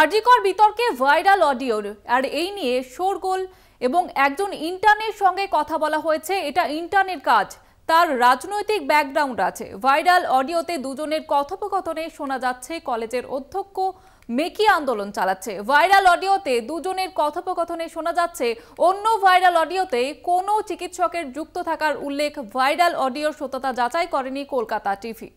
আরজিকর বিতর্কে ভাইরাল অডিওর আর এই নিয়ে শোরগোল এবং একজন ইন্টারনের সঙ্গে কথা বলা হয়েছে এটা ইন্টারনের কাজ তার রাজনৈতিক ব্যাকগ্রাউন্ড আছে ভাইরাল অডিওতে দুজনের কথোপকথনে শোনা যাচ্ছে কলেজের অধ্যক্ষ মেকি আন্দোলন চালাচ্ছে ভাইরাল অডিওতে দুজনের কথোপকথনে শোনা যাচ্ছে অন্য ভাইরাল অডিওতে কোনো চিকিৎসকের যুক্ত থাকার উল্লেখ ভাইরাল অডিওর সত্যতা যাচাই করেনি কলকাতা টিভি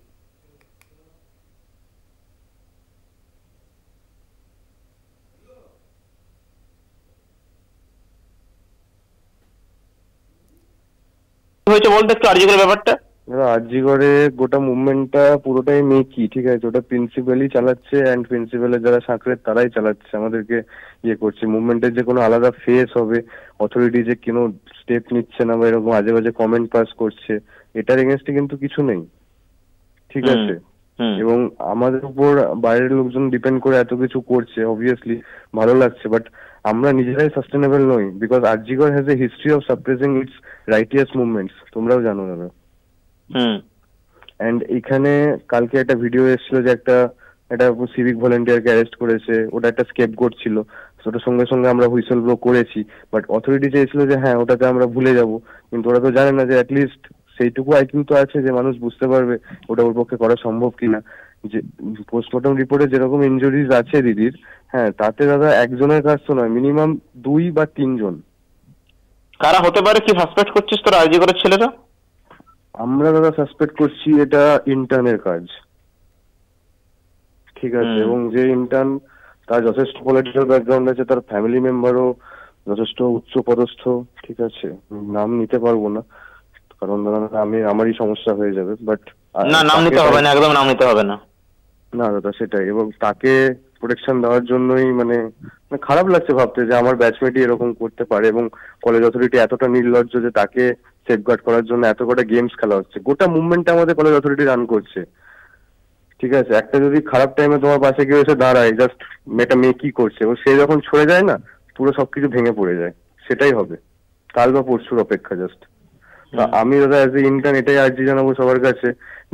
হয়েছে বলতো একটু আরজিগড়ের ব্যাপারটা আরজিগড়ে গোটা মুভমেন্টটা পুরোটাই মেকি ঠিক আছে ওটা প্রিন্সিপালই চালাচ্ছে অ্যান্ড প্রিন্সিপালের যারা সাঁকড়ে তারাই চালাচ্ছে আমাদেরকে ইয়ে করছে মুভমেন্টের যে কোনো আলাদা ফেস হবে অথরিটি যে কোনো স্টেপ নিচ্ছে না বা এরকম আজে বাজে কমেন্ট পাস করছে এটার এগেনস্টে কিন্তু কিছু নেই ঠিক আছে এবং আমাদের উপর বাইরের লোকজন ডিপেন্ড করে এত কিছু করছে অবভিয়াসলি ভালো লাগছে বাট আমরা নিজেরাই সাস্টেনেবল নই বিকজ আরজিগর has a history of suppressing its righteous movements তোমরাও জানো দাদা অ্যান্ড এখানে কালকে একটা ভিডিও এসেছিল যে একটা একটা সিভিক ভলেন্টিয়ারকে অ্যারেস্ট করেছে ওটা একটা স্কেপ গোট ছিল ওটার সঙ্গে সঙ্গে আমরা হুইসেল ব্লো করেছি বাট অথরিটি চেয়েছিল যে হ্যাঁ ওটাতে আমরা ভুলে যাব কিন্তু ওরা তো জানে না যে অ্যাটলিস্ট সেইটুকু আইকিউ তো আছে যে মানুষ বুঝতে পারবে ওটা ওর পক্ষে করা সম্ভব কিনা যে পোস্টমর্টম রিপোর্টে যেরকম ইঞ্জুরিজ আছে দিদির হ্যাঁ তাতে দাদা একজনের কাজ তো নয় মিনিমাম দুই বা তিনজন কারা হতে পারে কি সাসপেক্ট করছিস তোরা আইজি করার ছেলেরা আমরা দাদা সাসপেক্ট করছি এটা ইন্টার্নের কাজ ঠিক আছে এবং যে ইন্টার্ন তার যথেষ্ট পলিটিক্যাল ব্যাকগ্রাউন্ড আছে তার ফ্যামিলি মেম্বারও যথেষ্ট উচ্চ পদস্থ ঠিক আছে নাম নিতে পারবো না কারণ আমি আমারই সমস্যা হয়ে যাবে বাট না নাম নিতে হবে না একদম নাম নিতে হবে না না দাদা সেটাই এবং তাকে প্রোটেকশন দেওয়ার জন্যই মানে, মানে খারাপ লাগছে ভাবতে যে আমার ব্যাচমেটই এরকম করতে পারে এবং কলেজ অথরিটি এতটা নির্লজ্জ যে তাকে সেফগার্ড করার জন্য এত কটা গেমস খেলা হচ্ছে গোটা মুভমেন্টটা আমাদের কলেজ অথরিটি রান করছে ঠিক আছে একটা যদি খারাপ টাইমে তোমার পাশে কেউ এসে দাঁড়ায় জাস্ট মেয়েটা মেয়ে কি করছে ও সে যখন ছড়ে যায় না পুরো সবকিছু ভেঙে পড়ে যায় সেটাই হবে কাল বা পরশুর অপেক্ষা জাস্ট আমি দাদা অ্যাজ এ ইন্টার্ন এটাই আর্জি জানাবো সবার কাছে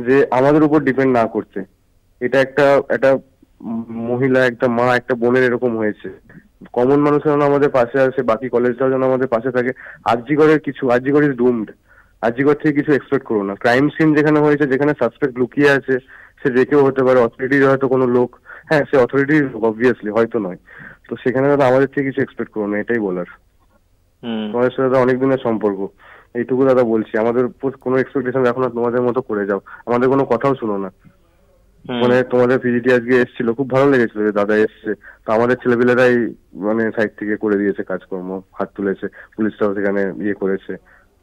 যে আমাদের উপর ডিপেন্ড না করতে এটা একটা একটা মহিলা একটা মা একটা বোনের এরকম হয়েছে কমন মানুষের যেন আমাদের পাশে আসে বাকি কলেজটাও যেন আমাদের পাশে থাকে আর্জিগড়ের কিছু আর্জিগড় ইজ ডুমড আর্জিগড় থেকে কিছু এক্সপেক্ট করো না ক্রাইম সিন যেখানে হয়েছে যেখানে সাসপেক্ট লুকিয়ে আছে সে যে কেউ হতে পারে অথরিটির হয়তো কোনো লোক হ্যাঁ সে অথরিটির অবভিয়াসলি হয়তো নয় তো সেখানে দাদা আমাদের থেকে কিছু এক্সপেক্ট করো না এটাই বলার তোমাদের সাথে অনেকদিনের সম্পর্ক এইটুকু দাদা বলছি আমাদের উপর কোনো এক্সপেকটেশন রাখো না তোমাদের মতো করে যাও আমাদের কোনো কথাও শুনো না মানে তোমাদের পিজিটি আজকে এসেছিল খুব ভালো লেগেছিল যে দাদা এসছে তো আমাদের ছেলেপিলেরাই মানে সাইড থেকে করে দিয়েছে কাজকর্ম হাত তুলেছে পুলিশরাও সেখানে ইয়ে করেছে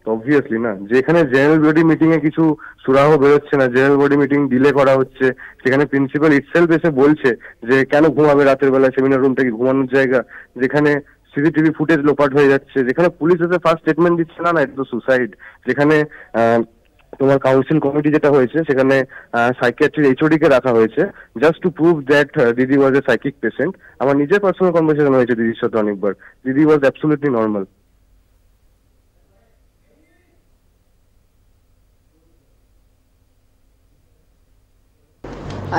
তো অবভিয়াসলি না যেখানে জেনারেল বডি মিটিং এ কিছু সুরাহ বেরোচ্ছে না জেনারেল বডি মিটিং ডিলে করা হচ্ছে সেখানে প্রিন্সিপাল ইটসেলফ এসে বলছে যে কেন ঘুমাবে রাতের বেলা সেমিনার রুম থেকে ঘুমানোর জায়গা যেখানে সিসিটিভি ফুটেজ লোপাট হয়ে যাচ্ছে যেখানে পুলিশ এসে ফার্স্ট স্টেটমেন্ট দিচ্ছে না না এটা তো সুসাইড যেখানে তোমার কাউন্সিল কমিটি যেটা হয়েছে সেখানে সাইকিয়াট্রির এইচওডি কে রাখা হয়েছে জাস্ট টু প্রুভ দ্যাট দিদি ওয়াজ এ সাইকিক পেশেন্ট আমার নিজের পার্সোনাল কনভারসেশন হয়েছে দিদির সাথে অনেকবার দিদি ওয়াজ অ্যাবসলুটলি নর্মাল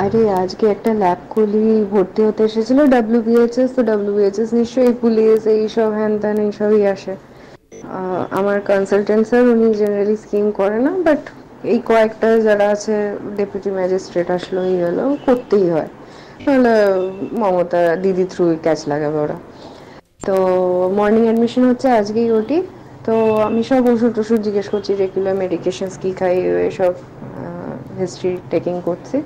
আরে আজকে একটা ল্যাব খুলি ভর্তি হতে এসেছিল ডাব্লিউবিএইচএস তো ডাব্লিউবিএইচএস নিশ্চয়ই পুলিশ এইসব হ্যান ত্যান এইসবই আসে আমার কনসালটেন্ট স্যার উনি জেনারেলি স্কিম করে না বাট এই কয়েকটা যারা আছে ডেপুটি ম্যাজিস্ট্রেট আসলো এই হলো করতেই হয় তাহলে মমতা দিদি থ্রুই ক্যাচ লাগাবে ওরা তো মর্নিং অ্যাডমিশন হচ্ছে আজকেই ওটি তো আমি সব ওষুধ টষুধ জিজ্ঞেস করছি রেগুলার মেডিকেশনস কী খাই এসব হিস্ট্রি টেকিং করছি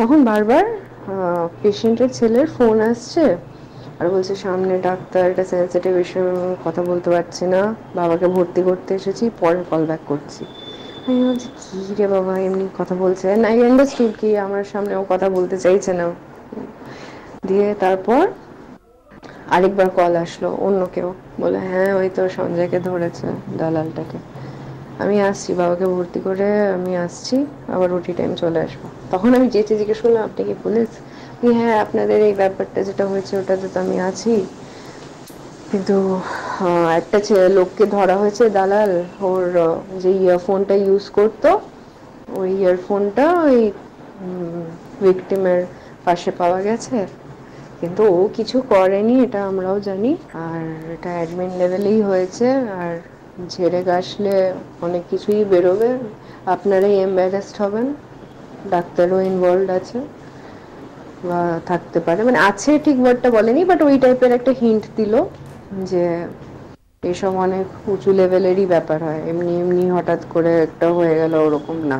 তখন বারবার পেশেন্টের ছেলের ফোন আসছে আর বলছে সামনে ডাক্তার এটা সেন্সিটিভ ইস্যু কথা বলতে পারছি না বাবাকে ভর্তি করতে এসেছি পরে কল ব্যাক করছি আমি বলছি কী রে বাবা এমনি কথা বলছে না আই আন্ডারস্টুড কি আমার সামনে ও কথা বলতে চাইছে না দিয়ে তারপর আরেকবার কল আসলো অন্য কেউ বলে হ্যাঁ ওই তো সঞ্জয়কে ধরেছে দালালটাকে আমি আসছি বাবাকে ভর্তি করে আমি আসছি আবার রুটি টাইম চলে আসবো তখন আমি যেতে জিজ্ঞেস করলাম আপনি কি পুলিশ হ্যাঁ আপনাদের এই ব্যাপারটা যেটা হয়েছে ওটাতে তো আমি আছি কিন্তু একটা লোককে ধরা হয়েছে দালাল ওর যে ইয়ারফোনটা ইউজ করতো ওই ইয়ারফোনটা ওই ভিক্টিমের পাশে পাওয়া গেছে কিন্তু ও কিছু করেনি এটা আমরাও জানি আর এটা অ্যাডমিন লেভেলেই হয়েছে আর ঝেড়ে গাছলে অনেক কিছুই বেরোবে আপনারাই এম্বারেসড হবেন ডাক্তারও ইনভলভ আছে বা থাকতে পারে মানে আছে ঠিক ওয়ার্ডটা বলেনি বাট ওই টাইপের একটা হিন্ট দিল যে এসব অনেক উঁচু লেভেলেরই ব্যাপার হয় এমনি এমনি হঠাৎ করে একটা হয়ে গেল ওরকম না